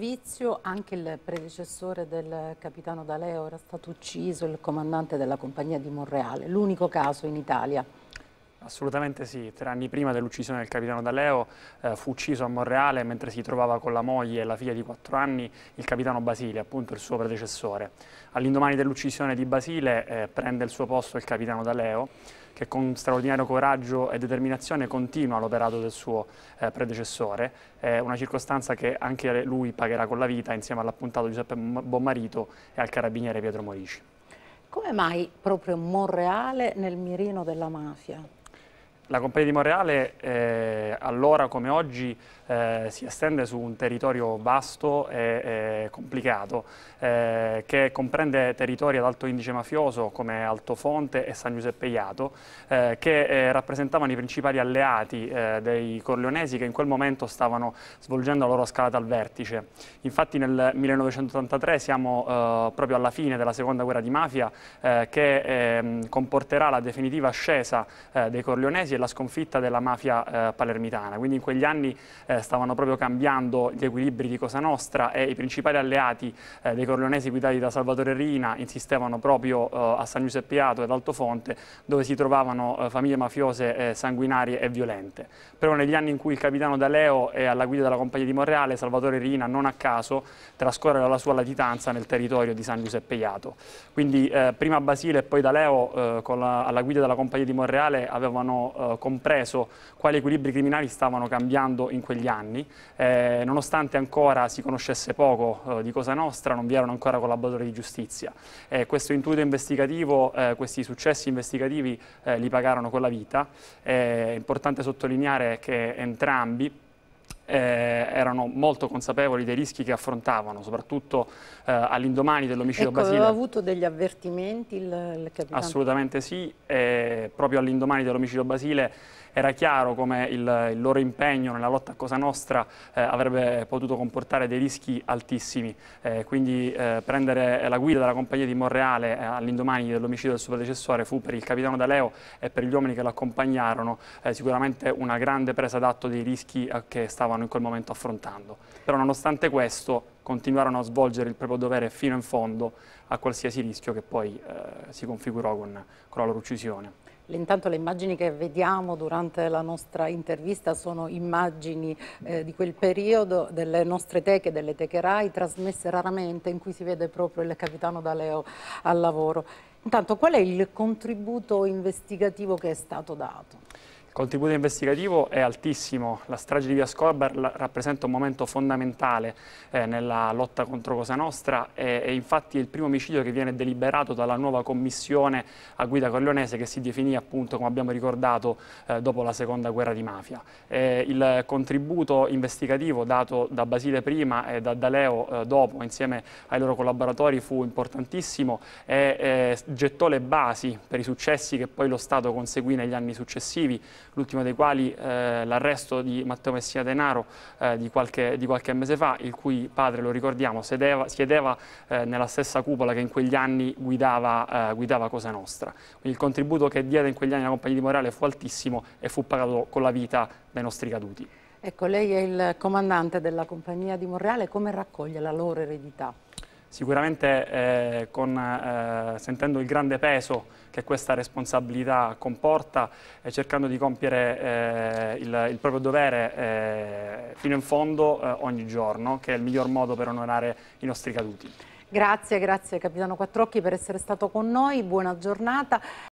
Vizio, anche il predecessore del capitano D'Aleo era stato ucciso, il comandante della compagnia di Monreale, l'unico caso in Italia. Assolutamente sì, tre anni prima dell'uccisione del capitano D'Aleo eh, fu ucciso a Monreale mentre si trovava con la moglie e la figlia di quattro anni il capitano Basile, appunto il suo predecessore. All'indomani dell'uccisione di Basile eh, prende il suo posto il capitano D'Aleo che con straordinario coraggio e determinazione continua l'operato del suo eh, predecessore, eh, una circostanza che anche lui pagherà con la vita insieme all'appuntato Giuseppe Bonmarito e al carabiniere Pietro Morici. Come mai proprio Monreale nel mirino della mafia? La Compagnia di Monreale eh, allora come oggi eh, si estende su un territorio vasto e, e complicato eh, che comprende territori ad alto indice mafioso come Altofonte e San Giuseppe Iato eh, che eh, rappresentavano i principali alleati eh, dei corleonesi che in quel momento stavano svolgendo la loro scalata al vertice. Infatti nel 1983 siamo proprio alla fine della seconda guerra di mafia che ehm, comporterà la definitiva ascesa dei corleonesi e la sconfitta della mafia eh, palermitana. Quindi in quegli anni eh, stavano proprio cambiando gli equilibri di Cosa Nostra e i principali alleati eh, dei corleonesi guidati da Salvatore Rina insistevano proprio eh, a San Giuseppe Ato ed Altofonte dove si trovavano eh, famiglie mafiose eh, sanguinarie e violente. Però negli anni in cui il capitano D'Aleo è alla guida della compagnia di Monreale, Salvatore Rina non a caso trascorre la sua latitanza nel territorio di San Giuseppe Iato. Quindi prima Basile e poi D'Aleo alla guida della compagnia di Monreale avevano eh, compreso quali equilibri criminali stavano cambiando in quegli anni, eh, nonostante ancora si conoscesse poco eh, di Cosa Nostra, non vi erano ancora collaboratori di giustizia. Eh, questo intuito investigativo, eh, questi successi investigativi li pagarono con la vita, è importante sottolineare che entrambi eh, erano molto consapevoli dei rischi che affrontavano, soprattutto eh, all'indomani dell'omicidio ecco, Basile. aveva avuto degli avvertimenti il, il capitano? Assolutamente sì, eh, proprio all'indomani dell'omicidio Basile era chiaro come il, il loro impegno nella lotta a Cosa Nostra eh, avrebbe potuto comportare dei rischi altissimi, eh, quindi eh, prendere la guida della compagnia di Monreale eh, all'indomani dell'omicidio del suo predecessore fu per il capitano D'Aleo e per gli uomini che lo l'accompagnarono eh, sicuramente una grande presa d'atto dei rischi che stavano in quel momento affrontando. Però nonostante questo continuarono a svolgere il proprio dovere fino in fondo a qualsiasi rischio che poi eh, si configurò con, con la loro uccisione. Intanto le immagini che vediamo durante la nostra intervista sono immagini eh, di quel periodo delle nostre teche, delle teche RAI, trasmesse raramente in cui si vede proprio il capitano D'Aleo al lavoro. Intanto qual è il contributo investigativo che è stato dato? contributo investigativo è altissimo, la strage di Via Scorba rappresenta un momento fondamentale eh, nella lotta contro Cosa Nostra e, e infatti il primo omicidio che viene deliberato dalla nuova commissione a guida corleonese che si definì appunto, come abbiamo ricordato, eh, dopo la seconda guerra di mafia. Eh, il contributo investigativo dato da Basile prima e da Daleo eh, dopo insieme ai loro collaboratori fu importantissimo e eh, gettò le basi per i successi che poi lo Stato conseguì negli anni successivi l'ultimo dei quali eh, l'arresto di Matteo Messina Denaro eh, di, qualche, di, qualche, mese fa, il cui padre, lo ricordiamo, sedeva, siedeva eh, nella stessa cupola che in quegli anni guidava, eh, guidava Cosa Nostra. Quindi il contributo che diede in quegli anni alla compagnia di Morale fu altissimo e fu pagato con la vita dai nostri caduti. Ecco, lei è il comandante della compagnia di Monreale, come raccoglie la loro eredità? Sicuramente eh, con, eh, sentendo il grande peso che questa responsabilità comporta e eh, cercando di compiere eh, il, il, proprio dovere eh, fino in fondo eh, ogni giorno, che è il miglior modo per onorare i nostri caduti. Grazie, grazie Capitano Quattrocchi per essere stato con noi, buona giornata.